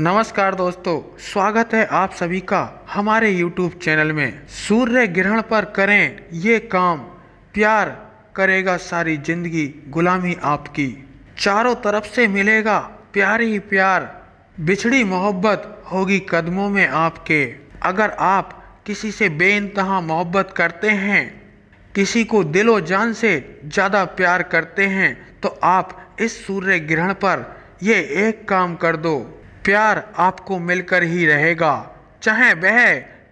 नमस्कार दोस्तों स्वागत है आप सभी का हमारे YouTube चैनल में सूर्य ग्रहण पर करें ये काम प्यार करेगा सारी जिंदगी गुलामी आपकी चारों तरफ से मिलेगा प्यार ही प्यार बिछड़ी मोहब्बत होगी कदमों में आपके अगर आप किसी से बेानतहा मोहब्बत करते हैं किसी को दिलो जान से ज़्यादा प्यार करते हैं तो आप इस सूर्य ग्रहण पर ये एक काम कर दो प्यार आपको मिलकर ही रहेगा चाहे वह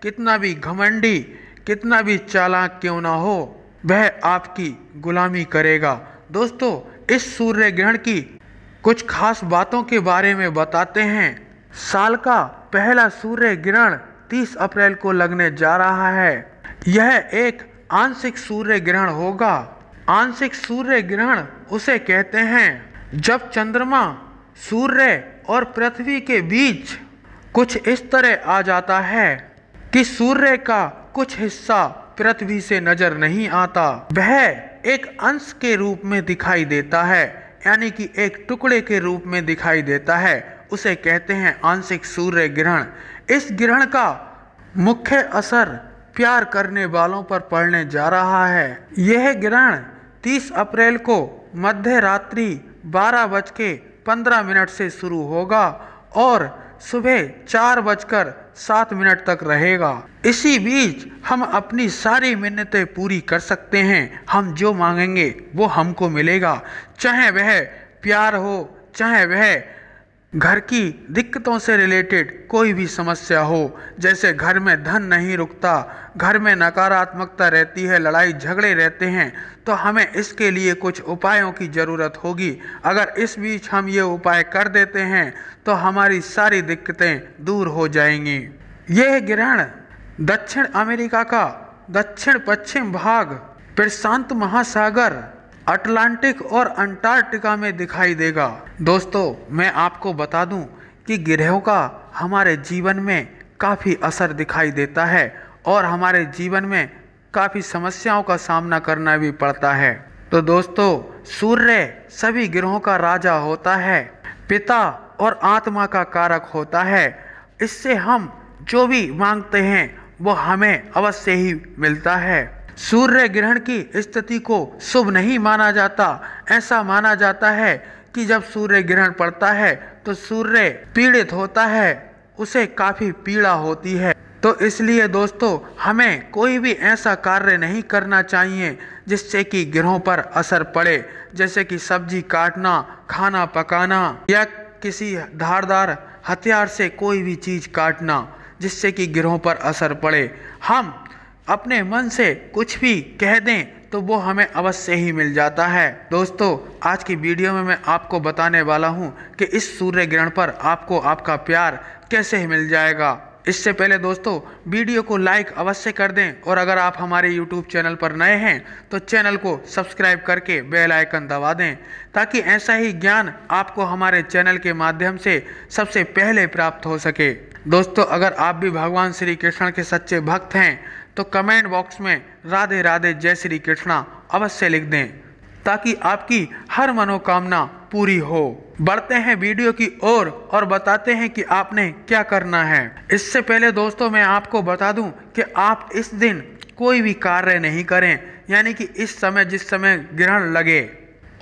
कितना भी घमंडी कितना भी चालाक क्यों ना हो वह आपकी गुलामी करेगा दोस्तों इस सूर्य ग्रहण की कुछ खास बातों के बारे में बताते हैं साल का पहला सूर्य ग्रहण 30 अप्रैल को लगने जा रहा है यह एक आंशिक सूर्य ग्रहण होगा आंशिक सूर्य ग्रहण उसे कहते हैं जब चंद्रमा सूर्य और पृथ्वी के बीच कुछ इस तरह आ जाता है कि सूर्य का कुछ हिस्सा पृथ्वी से नजर नहीं आता वह एक अंश के रूप में दिखाई देता है यानी कि एक टुकड़े के रूप में दिखाई देता है उसे कहते हैं आंशिक सूर्य ग्रहण इस ग्रहण का मुख्य असर प्यार करने वालों पर पड़ने जा रहा है यह ग्रहण 30 अप्रैल को मध्य रात्रि बारह बज के पंद्रह मिनट से शुरू होगा और सुबह चार बजकर सात मिनट तक रहेगा इसी बीच हम अपनी सारी मिन्नतें पूरी कर सकते हैं हम जो मांगेंगे वो हमको मिलेगा चाहे वह प्यार हो चाहे वह घर की दिक्कतों से रिलेटेड कोई भी समस्या हो जैसे घर में धन नहीं रुकता घर में नकारात्मकता रहती है लड़ाई झगड़े रहते हैं तो हमें इसके लिए कुछ उपायों की ज़रूरत होगी अगर इस बीच हम ये उपाय कर देते हैं तो हमारी सारी दिक्कतें दूर हो जाएंगी यह ग्रहण दक्षिण अमेरिका का दक्षिण पश्चिम भाग प्रशांत महासागर अटलांटिक और अंटार्कटिका में दिखाई देगा दोस्तों मैं आपको बता दूं कि ग्रहों का हमारे जीवन में काफ़ी असर दिखाई देता है और हमारे जीवन में काफ़ी समस्याओं का सामना करना भी पड़ता है तो दोस्तों सूर्य सभी ग्रहों का राजा होता है पिता और आत्मा का कारक होता है इससे हम जो भी मांगते हैं वो हमें अवश्य ही मिलता है सूर्य ग्रहण की स्थिति को शुभ नहीं माना जाता ऐसा माना जाता है कि जब सूर्य ग्रहण पड़ता है तो सूर्य पीड़ित होता है उसे काफ़ी पीड़ा होती है तो इसलिए दोस्तों हमें कोई भी ऐसा कार्य नहीं करना चाहिए जिससे कि ग्रहों पर असर पड़े जैसे कि सब्जी काटना खाना पकाना या किसी धारदार हथियार से कोई भी चीज़ काटना जिससे कि ग्रहों पर असर पड़े हम अपने मन से कुछ भी कह दें तो वो हमें अवश्य ही मिल जाता है दोस्तों आज की वीडियो में मैं आपको बताने वाला हूँ कि इस सूर्य ग्रहण पर आपको आपका प्यार कैसे मिल जाएगा इससे पहले दोस्तों वीडियो को लाइक अवश्य कर दें और अगर आप हमारे यूट्यूब चैनल पर नए हैं तो चैनल को सब्सक्राइब करके बेल आइकन दबा दें ताकि ऐसा ही ज्ञान आपको हमारे चैनल के माध्यम से सबसे पहले प्राप्त हो सके दोस्तों अगर आप भी भगवान श्री कृष्ण के सच्चे भक्त हैं तो कमेंट बॉक्स में राधे राधे जय श्री कृष्णा अवश्य लिख दें ताकि आपकी हर मनोकामना पूरी हो बढ़ते हैं वीडियो की ओर और, और बताते हैं कि आपने क्या करना है इससे पहले दोस्तों मैं आपको बता दूं कि आप इस दिन कोई भी कार्य नहीं करें यानी कि इस समय जिस समय ग्रहण लगे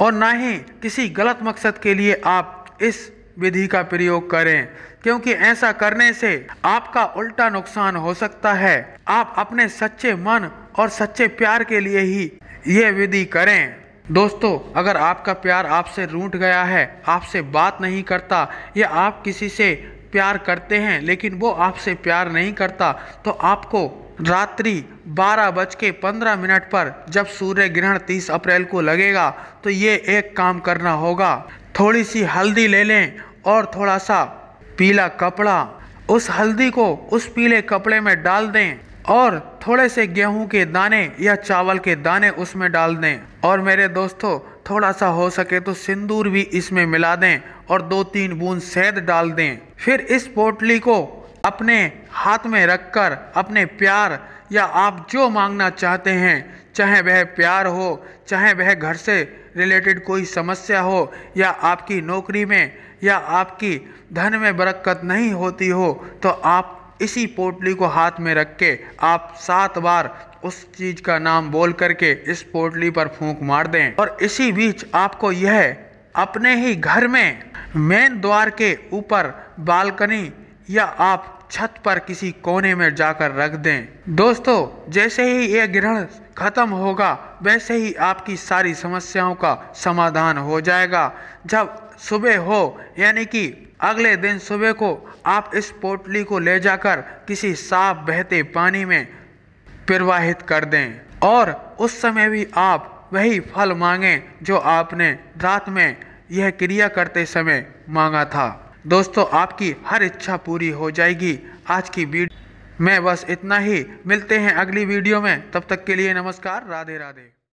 और ना ही किसी गलत मकसद के लिए आप इस विधि का प्रयोग करें क्योंकि ऐसा करने से आपका उल्टा नुकसान हो सकता है आप अपने सच्चे मन और सच्चे प्यार के लिए ही ये विधि करें दोस्तों अगर आपका प्यार आपसे रूठ गया है आपसे बात नहीं करता या आप किसी से प्यार करते हैं लेकिन वो आपसे प्यार नहीं करता तो आपको रात्रि बारह बज के पंद्रह मिनट पर जब सूर्य ग्रहण तीस अप्रैल को लगेगा तो ये एक काम करना होगा थोड़ी सी हल्दी ले लें और थोड़ा सा पीला कपड़ा उस हल्दी को उस पीले कपड़े में डाल दें और थोड़े से गेहूं के दाने या चावल के दाने उसमें डाल दें और मेरे दोस्तों थोड़ा सा हो सके तो सिंदूर भी इसमें मिला दें और दो तीन बूंद शहद डाल दें फिर इस पोटली को अपने हाथ में रखकर अपने प्यार या आप जो मांगना चाहते हैं चाहे वह प्यार हो चाहे वह घर से रिलेटेड कोई समस्या हो या आपकी नौकरी में या आपकी धन में बरकत नहीं होती हो तो आप इसी पोटली को हाथ में रख के आप सात बार उस चीज का नाम बोल करके इस पोटली पर फूंक मार दें और इसी बीच आपको यह अपने ही घर में मेन द्वार के ऊपर बालकनी या आप छत पर किसी कोने में जाकर रख दें दोस्तों जैसे ही यह ग्रहण खत्म होगा वैसे ही आपकी सारी समस्याओं का समाधान हो जाएगा जब सुबह हो यानी कि अगले दिन सुबह को आप इस पोटली को ले जाकर किसी साफ बहते पानी में प्रवाहित कर दें और उस समय भी आप वही फल मांगें जो आपने रात में यह क्रिया करते समय मांगा था दोस्तों आपकी हर इच्छा पूरी हो जाएगी आज की वीडियो मैं बस इतना ही मिलते हैं अगली वीडियो में तब तक के लिए नमस्कार राधे राधे